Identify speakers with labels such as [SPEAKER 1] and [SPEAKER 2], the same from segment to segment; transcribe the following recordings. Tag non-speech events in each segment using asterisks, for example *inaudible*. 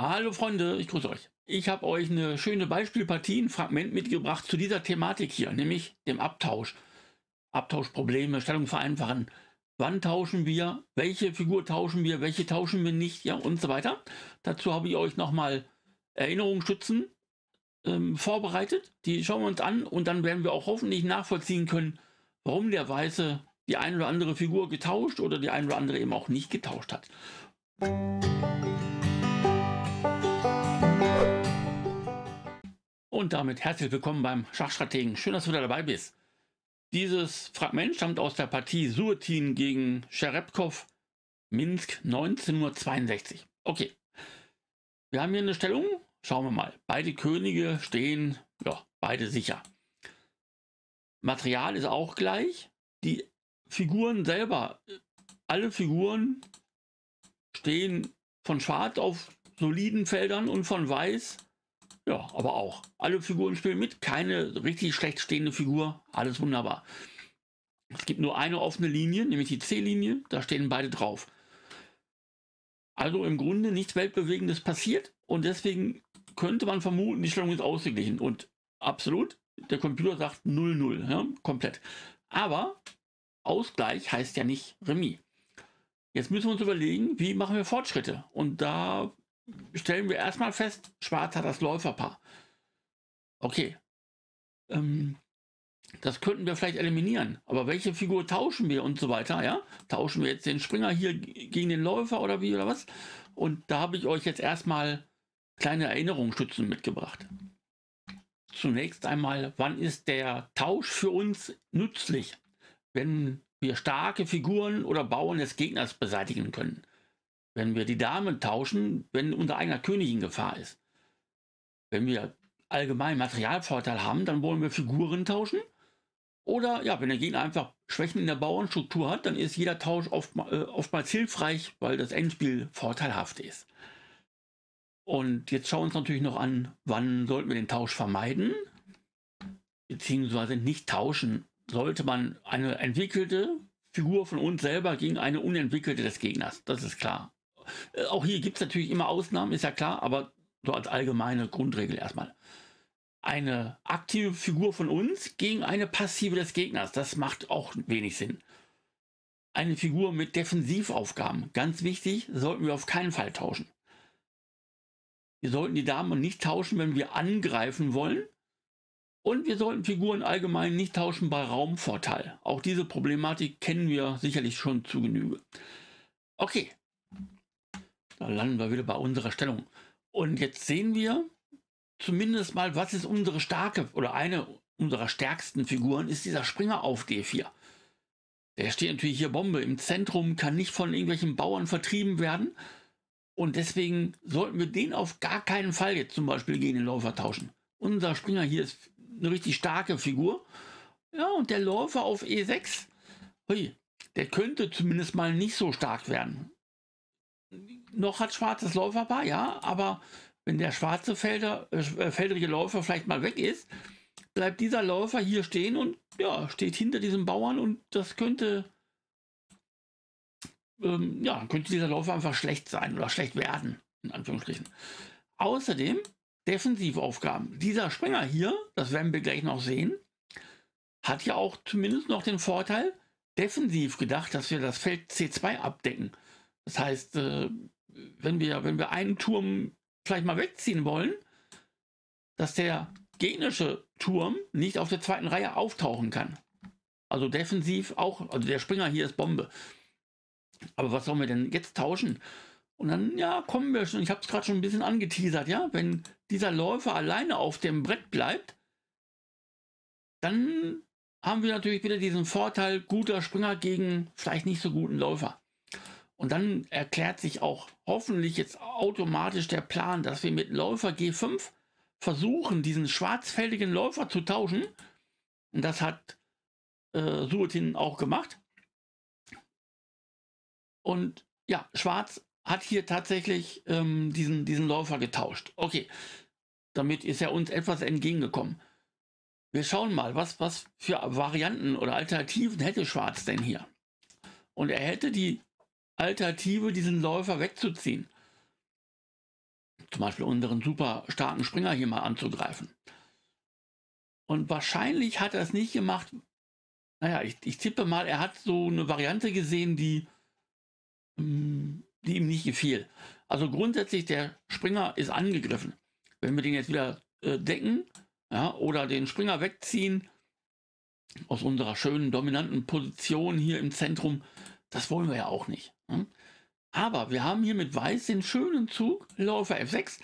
[SPEAKER 1] Hallo Freunde, ich grüße euch. Ich habe euch eine schöne Beispielpartie, ein Fragment mitgebracht zu dieser Thematik hier, nämlich dem Abtausch. Abtauschprobleme, Stellung vereinfachen. Wann tauschen wir? Welche Figur tauschen wir? Welche tauschen wir nicht? Ja, und so weiter. Dazu habe ich euch nochmal Erinnerungsschützen ähm, vorbereitet. Die schauen wir uns an und dann werden wir auch hoffentlich nachvollziehen können, warum der Weiße die eine oder andere Figur getauscht oder die eine oder andere eben auch nicht getauscht hat. Musik Und damit herzlich willkommen beim Schachstrategen. Schön, dass du wieder dabei bist. Dieses Fragment stammt aus der Partie Suetin gegen Scherepkow, Minsk 1962. Okay, wir haben hier eine Stellung. Schauen wir mal. Beide Könige stehen, ja, beide sicher. Material ist auch gleich. Die Figuren selber, alle Figuren stehen von schwarz auf soliden Feldern und von weiß ja, aber auch. Alle Figuren spielen mit, keine richtig schlecht stehende Figur, alles wunderbar. Es gibt nur eine offene Linie, nämlich die C-Linie, da stehen beide drauf. Also im Grunde nichts Weltbewegendes passiert und deswegen könnte man vermuten, die Stellung ist ausgeglichen. Und absolut, der Computer sagt 0-0, ja, komplett. Aber Ausgleich heißt ja nicht Remis. Jetzt müssen wir uns überlegen, wie machen wir Fortschritte. Und da stellen wir erstmal fest, Schwarz hat das Läuferpaar. Okay. Ähm, das könnten wir vielleicht eliminieren. Aber welche Figur tauschen wir und so weiter, ja? Tauschen wir jetzt den Springer hier gegen den Läufer oder wie oder was? Und da habe ich euch jetzt erstmal kleine Erinnerungsstützen mitgebracht. Zunächst einmal, wann ist der Tausch für uns nützlich, wenn wir starke Figuren oder Bauern des Gegners beseitigen können? wenn wir die Damen tauschen, wenn unser eigener König in Gefahr ist. Wenn wir allgemein Materialvorteil haben, dann wollen wir Figuren tauschen. Oder ja, wenn der Gegner einfach Schwächen in der Bauernstruktur hat, dann ist jeder Tausch oft, äh, oftmals hilfreich, weil das Endspiel vorteilhaft ist. Und jetzt schauen wir uns natürlich noch an, wann sollten wir den Tausch vermeiden, beziehungsweise nicht tauschen. Sollte man eine entwickelte Figur von uns selber gegen eine unentwickelte des Gegners, das ist klar. Äh, auch hier gibt es natürlich immer Ausnahmen, ist ja klar, aber so als allgemeine Grundregel erstmal. Eine aktive Figur von uns gegen eine passive des Gegners, das macht auch wenig Sinn. Eine Figur mit Defensivaufgaben, ganz wichtig, sollten wir auf keinen Fall tauschen. Wir sollten die Damen nicht tauschen, wenn wir angreifen wollen. Und wir sollten Figuren allgemein nicht tauschen bei Raumvorteil. Auch diese Problematik kennen wir sicherlich schon zu Genüge. Okay, da landen wir wieder bei unserer Stellung. Und jetzt sehen wir zumindest mal, was ist unsere starke oder eine unserer stärksten Figuren, ist dieser Springer auf D4. Der steht natürlich hier Bombe im Zentrum, kann nicht von irgendwelchen Bauern vertrieben werden. Und deswegen sollten wir den auf gar keinen Fall jetzt zum Beispiel gegen den Läufer tauschen. Unser Springer hier ist eine richtig starke Figur. Ja, und der Läufer auf E6, hui, der könnte zumindest mal nicht so stark werden noch hat schwarzes Läuferpaar, ja, aber wenn der schwarze Felder, äh, äh feldrige Läufer vielleicht mal weg ist, bleibt dieser Läufer hier stehen und ja, steht hinter diesem Bauern und das könnte, ähm, ja, könnte dieser Läufer einfach schlecht sein oder schlecht werden, in Anführungsstrichen. Außerdem Defensivaufgaben. Dieser Springer hier, das werden wir gleich noch sehen, hat ja auch zumindest noch den Vorteil, defensiv gedacht, dass wir das Feld C2 abdecken. Das heißt, äh, wenn wir, wenn wir einen Turm vielleicht mal wegziehen wollen, dass der genische Turm nicht auf der zweiten Reihe auftauchen kann. Also defensiv auch, also der Springer hier ist Bombe. Aber was sollen wir denn jetzt tauschen? Und dann, ja, kommen wir schon, ich habe es gerade schon ein bisschen angeteasert, ja, wenn dieser Läufer alleine auf dem Brett bleibt, dann haben wir natürlich wieder diesen Vorteil guter Springer gegen vielleicht nicht so guten Läufer. Und dann erklärt sich auch hoffentlich jetzt automatisch der Plan, dass wir mit Läufer G5 versuchen, diesen schwarzfältigen Läufer zu tauschen. Und das hat äh, Suetin auch gemacht. Und ja, Schwarz hat hier tatsächlich ähm, diesen, diesen Läufer getauscht. Okay, damit ist er uns etwas entgegengekommen. Wir schauen mal, was, was für Varianten oder Alternativen hätte Schwarz denn hier. Und er hätte die Alternative, diesen Läufer wegzuziehen. Zum Beispiel unseren super starken Springer hier mal anzugreifen. Und wahrscheinlich hat er es nicht gemacht. Naja, ich, ich tippe mal, er hat so eine Variante gesehen, die, hm, die ihm nicht gefiel. Also grundsätzlich, der Springer ist angegriffen. Wenn wir den jetzt wieder äh, decken ja, oder den Springer wegziehen aus unserer schönen dominanten Position hier im Zentrum, das wollen wir ja auch nicht. Aber wir haben hier mit Weiß den schönen Zug, Läufer F6.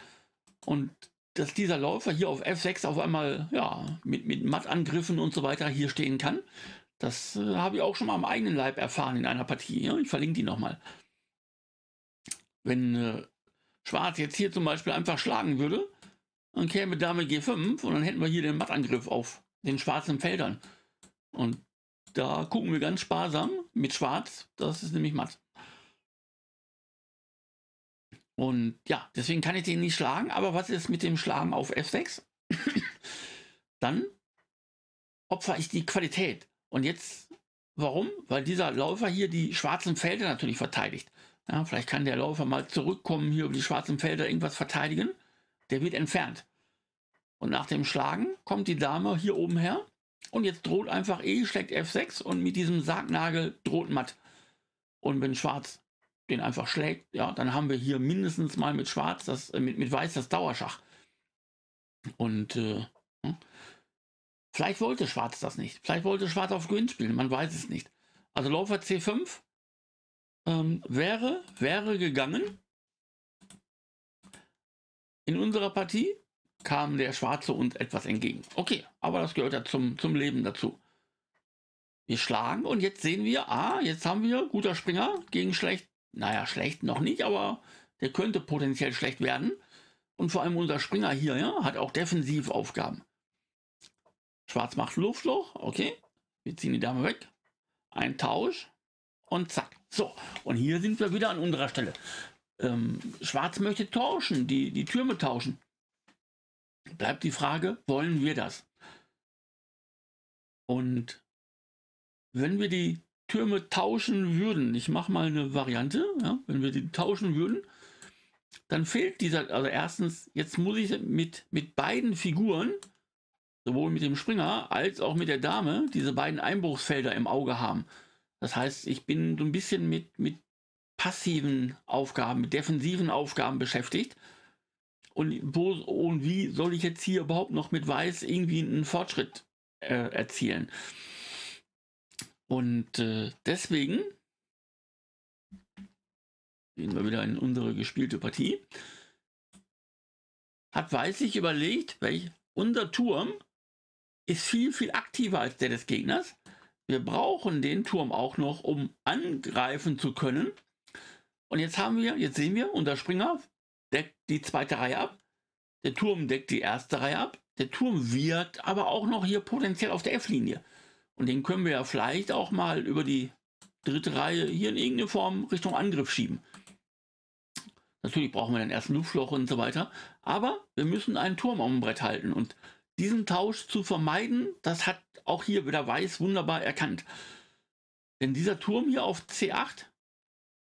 [SPEAKER 1] Und dass dieser Läufer hier auf F6 auf einmal ja, mit, mit Mattangriffen und so weiter hier stehen kann, das äh, habe ich auch schon mal am eigenen Leib erfahren in einer Partie. Ja? Ich verlinke die nochmal. Wenn äh, Schwarz jetzt hier zum Beispiel einfach schlagen würde, dann käme Dame G5 und dann hätten wir hier den Mattangriff auf den schwarzen Feldern. Und da gucken wir ganz sparsam mit Schwarz, das ist nämlich matt. Und ja, deswegen kann ich den nicht schlagen. Aber was ist mit dem Schlagen auf F6? *coughs* Dann opfer ich die Qualität. Und jetzt, warum? Weil dieser Läufer hier die schwarzen Felder natürlich verteidigt. Ja, vielleicht kann der Läufer mal zurückkommen, hier über die schwarzen Felder irgendwas verteidigen. Der wird entfernt. Und nach dem Schlagen kommt die Dame hier oben her. Und jetzt droht einfach E, schlägt F6 und mit diesem Sargnagel droht matt. Und wenn Schwarz den einfach schlägt, ja, dann haben wir hier mindestens mal mit Schwarz, das, äh, mit, mit Weiß das Dauerschach. Und äh, hm? vielleicht wollte Schwarz das nicht. Vielleicht wollte Schwarz auf Grün spielen, man weiß es nicht. Also Läufer C5 ähm, wäre, wäre gegangen. In unserer Partie kam der Schwarze uns etwas entgegen. Okay, aber das gehört ja zum, zum Leben dazu. Wir schlagen und jetzt sehen wir, ah, jetzt haben wir guter Springer gegen schlecht naja, schlecht noch nicht, aber der könnte potenziell schlecht werden. Und vor allem unser Springer hier, ja, hat auch Defensivaufgaben. Schwarz macht Luftloch, okay. Wir ziehen die Dame weg. Ein Tausch und zack. So, und hier sind wir wieder an unserer Stelle. Ähm, Schwarz möchte tauschen, die, die Türme tauschen. Bleibt die Frage, wollen wir das? Und wenn wir die Türme tauschen würden, ich mache mal eine Variante, ja, wenn wir die tauschen würden, dann fehlt dieser, also erstens, jetzt muss ich mit, mit beiden Figuren, sowohl mit dem Springer als auch mit der Dame, diese beiden Einbruchsfelder im Auge haben. Das heißt, ich bin so ein bisschen mit, mit passiven Aufgaben, mit defensiven Aufgaben beschäftigt. Und wo und wie soll ich jetzt hier überhaupt noch mit Weiß irgendwie einen Fortschritt äh, erzielen? Und äh, deswegen gehen wir wieder in unsere gespielte Partie. Hat Weiß sich überlegt, welch, unser Turm ist viel, viel aktiver als der des Gegners. Wir brauchen den Turm auch noch, um angreifen zu können. Und jetzt haben wir, jetzt sehen wir, unser Springer deckt die zweite Reihe ab. Der Turm deckt die erste Reihe ab. Der Turm wird aber auch noch hier potenziell auf der F-Linie. Und den können wir ja vielleicht auch mal über die dritte Reihe hier in irgendeine Form Richtung Angriff schieben. Natürlich brauchen wir dann erst ein Luftloch und so weiter. Aber wir müssen einen Turm am Brett halten. Und diesen Tausch zu vermeiden, das hat auch hier wieder Weiß wunderbar erkannt. Denn dieser Turm hier auf C8,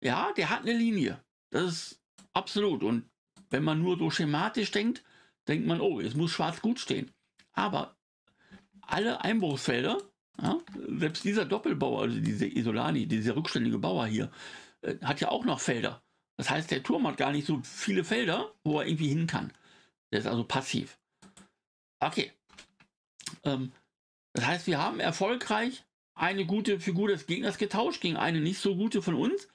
[SPEAKER 1] ja, der hat eine Linie. Das ist absolut. Und wenn man nur so schematisch denkt, denkt man, oh, es muss Schwarz gut stehen. Aber alle Einbruchsfelder ja? Selbst dieser Doppelbauer, also diese Isolani, dieser rückständige Bauer hier, äh, hat ja auch noch Felder. Das heißt, der Turm hat gar nicht so viele Felder, wo er irgendwie hin kann. Der ist also passiv. Okay. Ähm, das heißt, wir haben erfolgreich eine gute Figur des Gegners getauscht gegen eine nicht so gute von uns,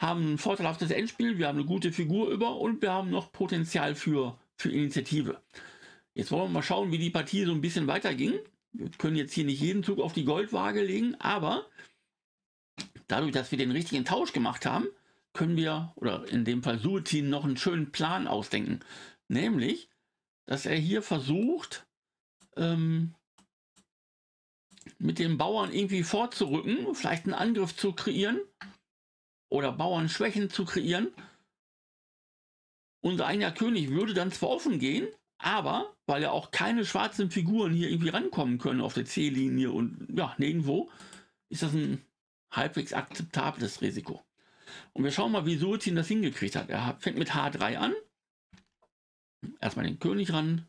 [SPEAKER 1] haben ein vorteilhaftes Endspiel, wir haben eine gute Figur über und wir haben noch Potenzial für, für Initiative. Jetzt wollen wir mal schauen, wie die Partie so ein bisschen weiterging können jetzt hier nicht jeden Zug auf die Goldwaage legen, aber dadurch, dass wir den richtigen Tausch gemacht haben, können wir, oder in dem Fall Suetin, noch einen schönen Plan ausdenken. Nämlich, dass er hier versucht, ähm, mit den Bauern irgendwie vorzurücken, vielleicht einen Angriff zu kreieren oder Bauern Schwächen zu kreieren. Unser eigener König würde dann zwar offen gehen, aber weil ja auch keine schwarzen Figuren hier irgendwie rankommen können auf der C-Linie und ja, nirgendwo, ist das ein halbwegs akzeptables Risiko. Und wir schauen mal, wie Sultin das hingekriegt hat. Er fängt mit H3 an. Erstmal den König ran,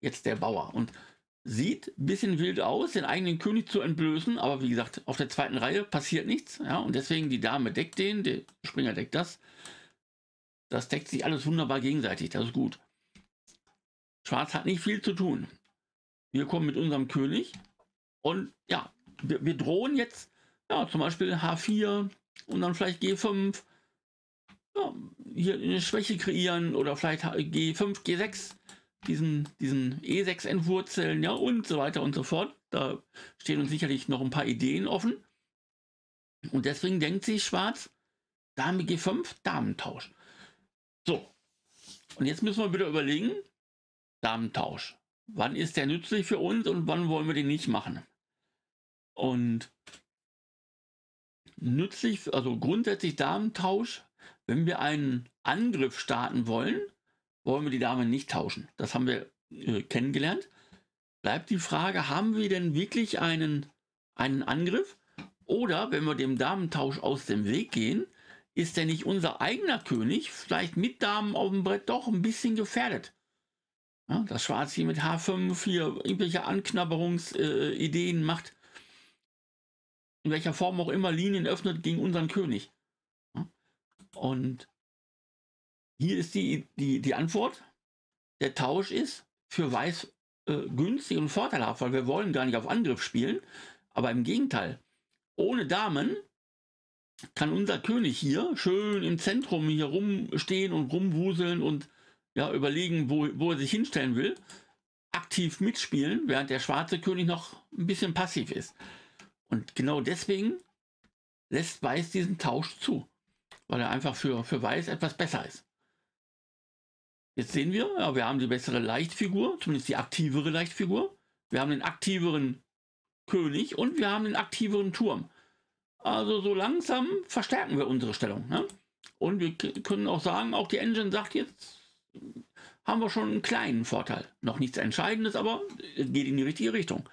[SPEAKER 1] jetzt der Bauer. Und sieht ein bisschen wild aus, den eigenen König zu entblößen, aber wie gesagt, auf der zweiten Reihe passiert nichts. Ja, und deswegen die Dame deckt den, der Springer deckt das. Das deckt sich alles wunderbar gegenseitig, das ist gut. Schwarz hat nicht viel zu tun. Wir kommen mit unserem König und ja, wir, wir drohen jetzt ja, zum Beispiel H4 und dann vielleicht G5. Ja, hier eine Schwäche kreieren oder vielleicht G5, G6, diesen, diesen E6 entwurzeln, ja, und so weiter und so fort. Da stehen uns sicherlich noch ein paar Ideen offen. Und deswegen denkt sich Schwarz, Dame G5, Damentausch. So. Und jetzt müssen wir wieder überlegen, Damentausch. Wann ist der nützlich für uns und wann wollen wir den nicht machen? Und nützlich, also grundsätzlich Damentausch, wenn wir einen Angriff starten wollen, wollen wir die Dame nicht tauschen. Das haben wir äh, kennengelernt. Bleibt die Frage, haben wir denn wirklich einen, einen Angriff? Oder wenn wir dem Damentausch aus dem Weg gehen, ist der nicht unser eigener König vielleicht mit Damen auf dem Brett doch ein bisschen gefährdet? ja, dass Schwarz hier mit H5 hier irgendwelche Anknabberungsideen äh, macht, in welcher Form auch immer Linien öffnet gegen unseren König. Ja? Und hier ist die, die, die Antwort. Der Tausch ist für Weiß äh, günstig und vorteilhaft, weil wir wollen gar nicht auf Angriff spielen. Aber im Gegenteil, ohne Damen kann unser König hier schön im Zentrum hier rumstehen und rumwuseln und ja, überlegen, wo, wo er sich hinstellen will, aktiv mitspielen, während der schwarze König noch ein bisschen passiv ist. Und genau deswegen lässt Weiß diesen Tausch zu, weil er einfach für, für Weiß etwas besser ist. Jetzt sehen wir, ja, wir haben die bessere Leichtfigur, zumindest die aktivere Leichtfigur. Wir haben den aktiveren König und wir haben den aktiveren Turm. Also so langsam verstärken wir unsere Stellung. Ne? Und wir können auch sagen, auch die Engine sagt jetzt, haben wir schon einen kleinen Vorteil. Noch nichts Entscheidendes, aber es geht in die richtige Richtung.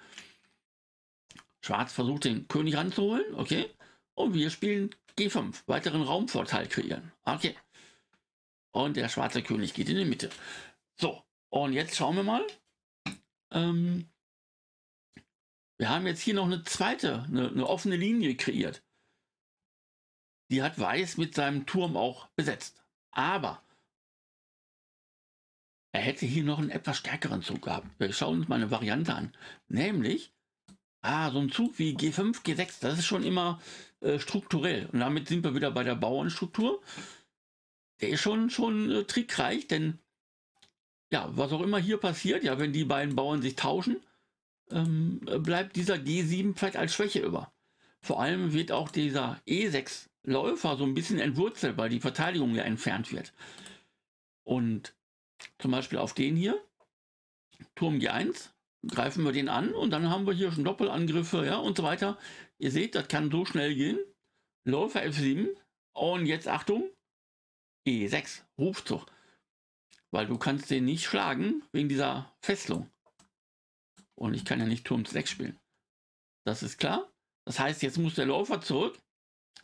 [SPEAKER 1] Schwarz versucht den König ranzuholen, okay. Und wir spielen G5, weiteren Raumvorteil kreieren. Okay. Und der schwarze König geht in die Mitte. So, und jetzt schauen wir mal. Ähm, wir haben jetzt hier noch eine zweite, eine, eine offene Linie kreiert. Die hat Weiß mit seinem Turm auch besetzt. Aber er hätte hier noch einen etwas stärkeren Zug gehabt. Wir schauen uns mal eine Variante an. Nämlich, ah, so ein Zug wie G5, G6, das ist schon immer äh, strukturell. Und damit sind wir wieder bei der Bauernstruktur. Der ist schon, schon äh, trickreich, denn ja, was auch immer hier passiert, ja, wenn die beiden Bauern sich tauschen, ähm, bleibt dieser G7 vielleicht als Schwäche über. Vor allem wird auch dieser E6 Läufer so ein bisschen entwurzelt, weil die Verteidigung ja entfernt wird. Und zum Beispiel auf den hier, Turm G1, greifen wir den an und dann haben wir hier schon Doppelangriffe ja, und so weiter. Ihr seht, das kann so schnell gehen. Läufer F7 und jetzt Achtung, E6, Rufzug. Weil du kannst den nicht schlagen wegen dieser Fesselung. Und ich kann ja nicht Turm 6 spielen. Das ist klar. Das heißt, jetzt muss der Läufer zurück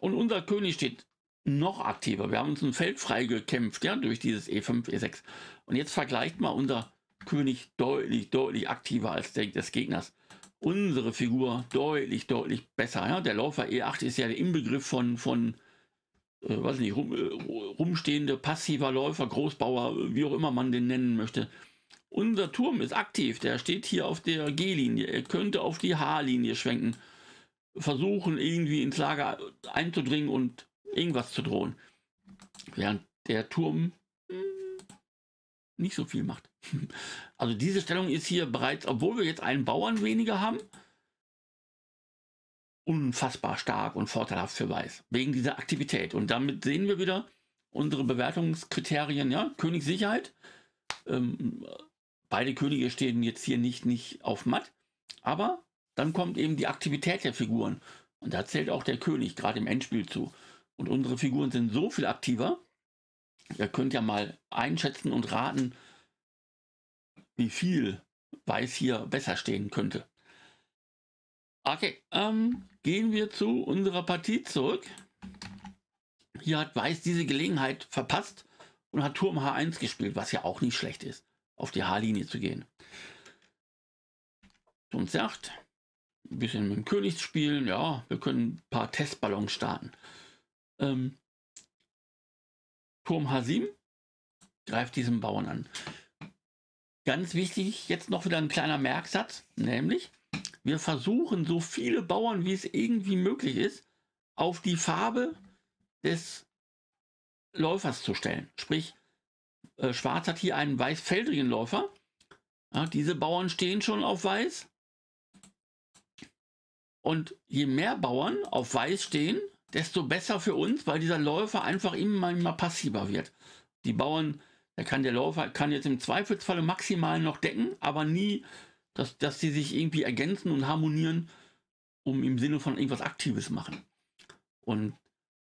[SPEAKER 1] und unser König steht noch aktiver. Wir haben uns ein Feld freigekämpft, ja, durch dieses E5, E6. Und jetzt vergleicht mal unser König deutlich, deutlich aktiver als der des Gegners. Unsere Figur deutlich, deutlich besser. Ja. Der Läufer E8 ist ja der Inbegriff von, von äh, weiß nicht, rum, äh, rumstehende, passiver Läufer, Großbauer, wie auch immer man den nennen möchte. Unser Turm ist aktiv, der steht hier auf der G-Linie. Er könnte auf die H-Linie schwenken, versuchen irgendwie ins Lager einzudringen und irgendwas zu drohen. Während der Turm äh, nicht so viel macht. *laughs* Also diese Stellung ist hier bereits, obwohl wir jetzt einen Bauern weniger haben, unfassbar stark und vorteilhaft für Weiß. Wegen dieser Aktivität. Und damit sehen wir wieder unsere Bewertungskriterien. Ja, Königssicherheit. Ähm, beide Könige stehen jetzt hier nicht, nicht auf matt. Aber dann kommt eben die Aktivität der Figuren. Und da zählt auch der König gerade im Endspiel zu. Und unsere Figuren sind so viel aktiver. Ihr könnt ja mal einschätzen und raten, wie viel Weiß hier besser stehen könnte. Okay, ähm, gehen wir zu unserer Partie zurück. Hier hat Weiß diese Gelegenheit verpasst und hat Turm H1 gespielt, was ja auch nicht schlecht ist, auf die H-Linie zu gehen. Und sagt, ein bisschen mit dem König spielen, ja, wir können ein paar Testballons starten. Ähm, Turm H7 greift diesem Bauern an. Ganz wichtig, jetzt noch wieder ein kleiner Merksatz, nämlich wir versuchen so viele Bauern, wie es irgendwie möglich ist, auf die Farbe des Läufers zu stellen. Sprich, äh, Schwarz hat hier einen weißfeldrigen Läufer. Ja, diese Bauern stehen schon auf Weiß. Und je mehr Bauern auf Weiß stehen, desto besser für uns, weil dieser Läufer einfach immer, immer passiver wird. Die Bauern, der kann der Läufer kann jetzt im Zweifelsfalle maximal noch decken, aber nie, dass, dass sie sich irgendwie ergänzen und harmonieren, um im Sinne von irgendwas Aktives machen. Und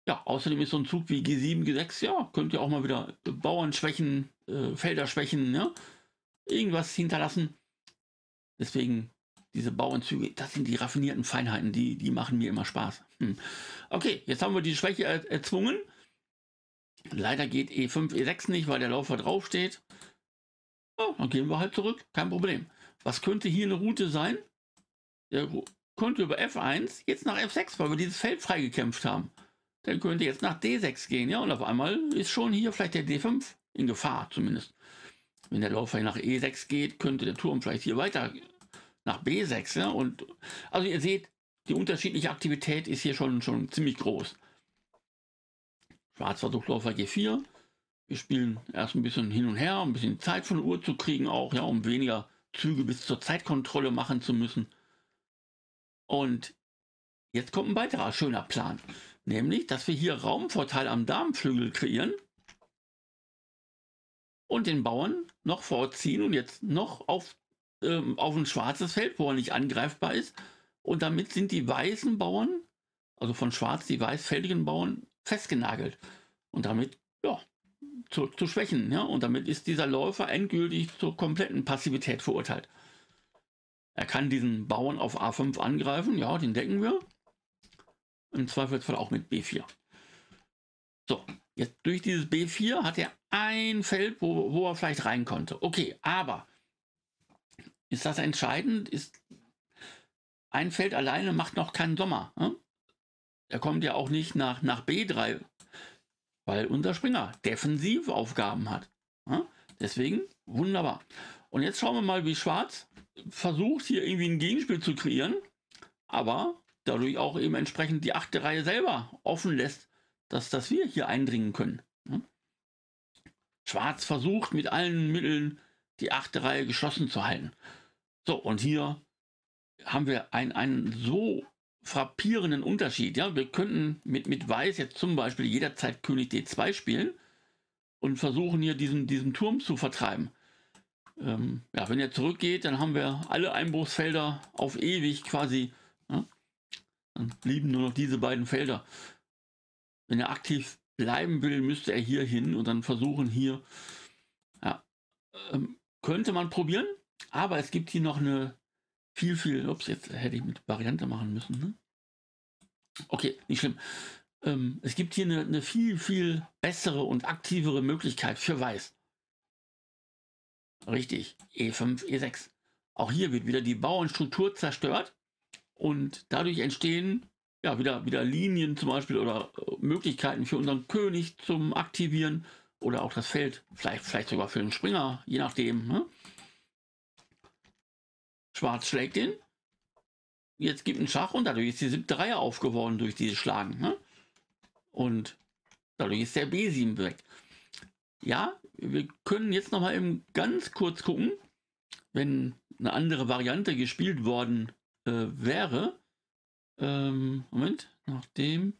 [SPEAKER 1] ja, außerdem ist so ein Zug wie G7, G6, ja, könnt ihr auch mal wieder Bauern schwächen, äh, Felder schwächen, ne? irgendwas hinterlassen. Deswegen diese Bauanzüge, das sind die raffinierten Feinheiten, die, die machen mir immer Spaß. Hm. Okay, jetzt haben wir die Schwäche er erzwungen. Leider geht E5, E6 nicht, weil der Laufer draufsteht. Oh, dann gehen wir halt zurück, kein Problem. Was könnte hier eine Route sein? Der könnte über F1 jetzt nach F6, weil wir dieses Feld freigekämpft haben. Dann könnte jetzt nach D6 gehen, ja, und auf einmal ist schon hier vielleicht der D5 in Gefahr zumindest. Wenn der Laufer nach E6 geht, könnte der Turm vielleicht hier weiter nach B6. Ja? Ne? Und also ihr seht, die unterschiedliche Aktivität ist hier schon, schon ziemlich groß. Schwarz versucht Läufer G4. Wir spielen erst ein bisschen hin und her, ein bisschen Zeit von der Uhr zu kriegen auch, ja, um weniger Züge bis zur Zeitkontrolle machen zu müssen. Und jetzt kommt ein weiterer schöner Plan, nämlich, dass wir hier Raumvorteil am Damenflügel kreieren und den Bauern noch vorziehen und jetzt noch auf ähm, auf ein schwarzes Feld, wo er nicht angreifbar ist. Und damit sind die weißen Bauern, also von schwarz die weißfältigen Bauern, festgenagelt. Und damit, ja, zu, zu schwächen. Ja? Ne? Und damit ist dieser Läufer endgültig zur kompletten Passivität verurteilt. Er kann diesen Bauern auf A5 angreifen, ja, den decken wir. Im Zweifelsfall auch mit B4. So, jetzt durch dieses B4 hat er ein Feld, wo, wo er vielleicht rein konnte. Okay, aber ist das entscheidend? Ist ein Feld alleine macht noch keinen Sommer. Ne? Er kommt ja auch nicht nach, nach B3, weil unser Springer Defensivaufgaben hat. Ne? Deswegen wunderbar. Und jetzt schauen wir mal, wie Schwarz versucht, hier irgendwie ein Gegenspiel zu kreieren, aber dadurch auch eben entsprechend die achte Reihe selber offen lässt, dass, dass wir hier eindringen können. Ne? Schwarz versucht mit allen Mitteln die achte Reihe geschlossen zu halten. So, und hier haben wir ein, einen so frappierenden Unterschied. Ja, wir könnten mit, mit Weiß jetzt zum Beispiel jederzeit König D2 spielen und versuchen hier diesen, diesen Turm zu vertreiben. Ähm, ja, wenn er zurückgeht, dann haben wir alle Einbruchsfelder auf ewig quasi. Ja? Dann blieben nur noch diese beiden Felder. Wenn er aktiv bleiben will, müsste er hier hin und dann versuchen hier. Ja, ähm, könnte man probieren, aber es gibt hier noch eine viel, viel, ups, jetzt hätte ich mit Variante machen müssen. Ne? Okay, nicht schlimm. Ähm, es gibt hier eine, eine viel, viel bessere und aktivere Möglichkeit für Weiß. Richtig, E5, E6. Auch hier wird wieder die Bauernstruktur zerstört und dadurch entstehen ja, wieder, wieder Linien zum Beispiel oder äh, Möglichkeiten für unseren König zum Aktivieren oder auch das Feld, vielleicht, vielleicht sogar für den Springer, je nachdem. Ne? Schwarz schlägt den. Jetzt gibt ein Schach und dadurch ist die siebte Reihe aufgeworden durch dieses Schlagen. Ne? Und dadurch ist der B7 weg. Ja, wir können jetzt noch mal eben ganz kurz gucken, wenn eine andere Variante gespielt worden äh, wäre. Ähm, Moment, nachdem,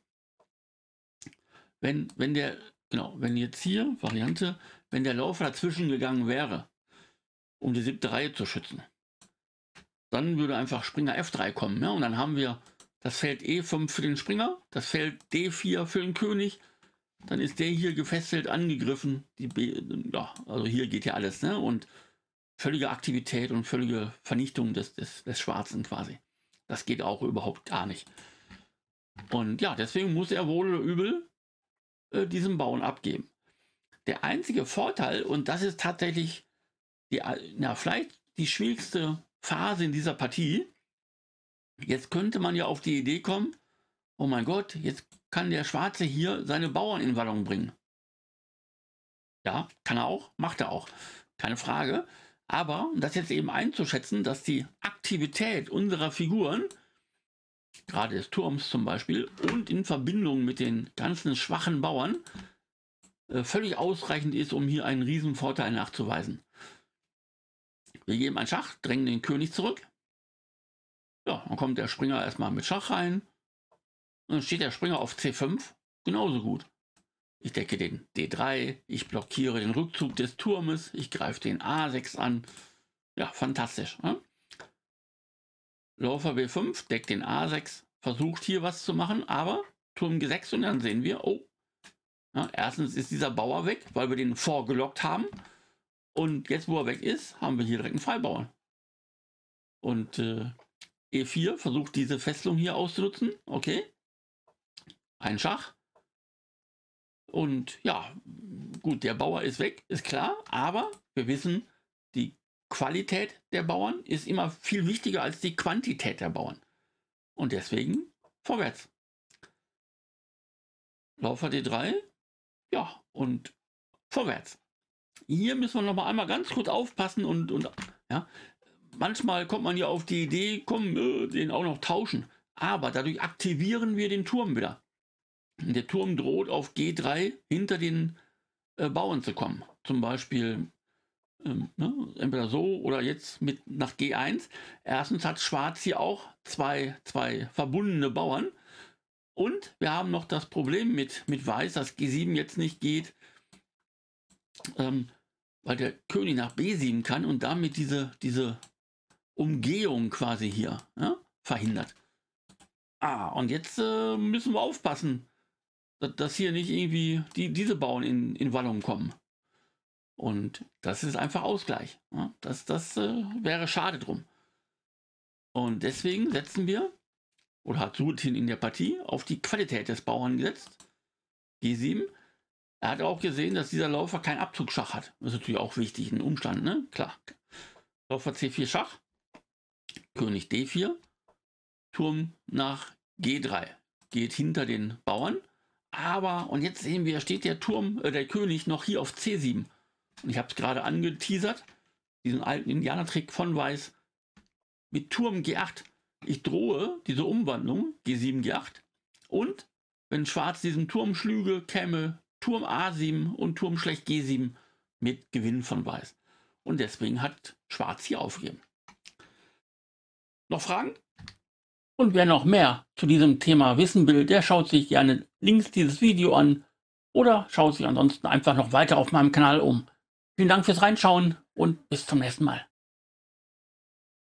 [SPEAKER 1] wenn, wenn der, genau, wenn jetzt hier Variante, wenn der Laufer dazwischen gegangen wäre, um die siebte Reihe zu schützen dann würde einfach Springer F3 kommen. Ja? Und dann haben wir das Feld E5 für den Springer, das Feld D4 für den König. Dann ist der hier gefesselt, angegriffen. B, ja, also hier geht ja alles. Ne? Und völlige Aktivität und völlige Vernichtung des, des, des Schwarzen quasi. Das geht auch überhaupt gar nicht. Und ja, deswegen muss er wohl oder übel äh, diesen Bauen abgeben. Der einzige Vorteil, und das ist tatsächlich die, äh, na, vielleicht die schwierigste Phase in dieser Partie. Jetzt könnte man ja auf die Idee kommen, oh mein Gott, jetzt kann der Schwarze hier seine Bauern in Wallung bringen. Ja, kann er auch, macht er auch, keine Frage. Aber das jetzt eben einzuschätzen, dass die Aktivität unserer Figuren, gerade des Turms zum Beispiel, und in Verbindung mit den ganzen schwachen Bauern, äh, völlig ausreichend ist, um hier einen Riesenvorteil nachzuweisen. Wir geben ein Schach, drängen den König zurück. Ja, dann kommt der Springer erstmal mit Schach rein. Und dann steht der Springer auf C5 genauso gut. Ich decke den D3, ich blockiere den Rückzug des Turmes, ich greife den A6 an. Ja, fantastisch. Ne? Läufer B5 deckt den A6, versucht hier was zu machen, aber Turm G6 und dann sehen wir, oh, ja, erstens ist dieser Bauer weg, weil wir den vorgelockt haben. Und jetzt, wo er weg ist, haben wir hier direkt einen Freibauern. Und äh, E4 versucht diese Fesselung hier auszunutzen. Okay. Ein Schach. Und ja, gut, der Bauer ist weg, ist klar. Aber wir wissen, die Qualität der Bauern ist immer viel wichtiger als die Quantität der Bauern. Und deswegen vorwärts. Laufer D3. Ja, und vorwärts hier müssen wir noch mal einmal ganz kurz aufpassen und, und ja, manchmal kommt man ja auf die Idee, komm, den auch noch tauschen. Aber dadurch aktivieren wir den Turm wieder. Der Turm droht auf G3 hinter den äh, Bauern zu kommen. Zum Beispiel ähm, ne, entweder so oder jetzt mit nach G1. Erstens hat Schwarz hier auch zwei, zwei verbundene Bauern. Und wir haben noch das Problem mit, mit Weiß, dass G7 jetzt nicht geht, ähm, weil der König nach B7 kann und damit diese, diese Umgehung quasi hier ja, ne, verhindert. Ah, und jetzt äh, müssen wir aufpassen, dass, dass hier nicht irgendwie die, diese Bauern in, in Wallung kommen. Und das ist einfach Ausgleich. Ja, ne? das das äh, wäre schade drum. Und deswegen setzen wir, oder hat Sultan in der Partie, auf die Qualität des Bauern gesetzt. G7 er hat auch gesehen, dass dieser Läufer keinen Abzugsschach hat. Das ist natürlich auch wichtig, ein Umstand, ne? Klar. Läufer C4 Schach, König D4, Turm nach G3. Geht hinter den Bauern. Aber, und jetzt sehen wir, steht der Turm, äh, der König noch hier auf C7. Und ich habe es gerade angeteasert, diesen alten Indianertrick von Weiß. Mit Turm G8, ich drohe diese Umwandlung, G7, G8. Und wenn Schwarz diesen Turm schlüge, käme Turm A7 und Turm schlecht G7 mit Gewinn von Weiß. Und deswegen hat Schwarz hier aufgegeben. Noch Fragen? Und wer noch mehr zu diesem Thema wissen will, der schaut sich gerne links dieses Video an oder schaut sich ansonsten einfach noch weiter auf meinem Kanal um. Vielen Dank fürs Reinschauen und bis zum nächsten Mal.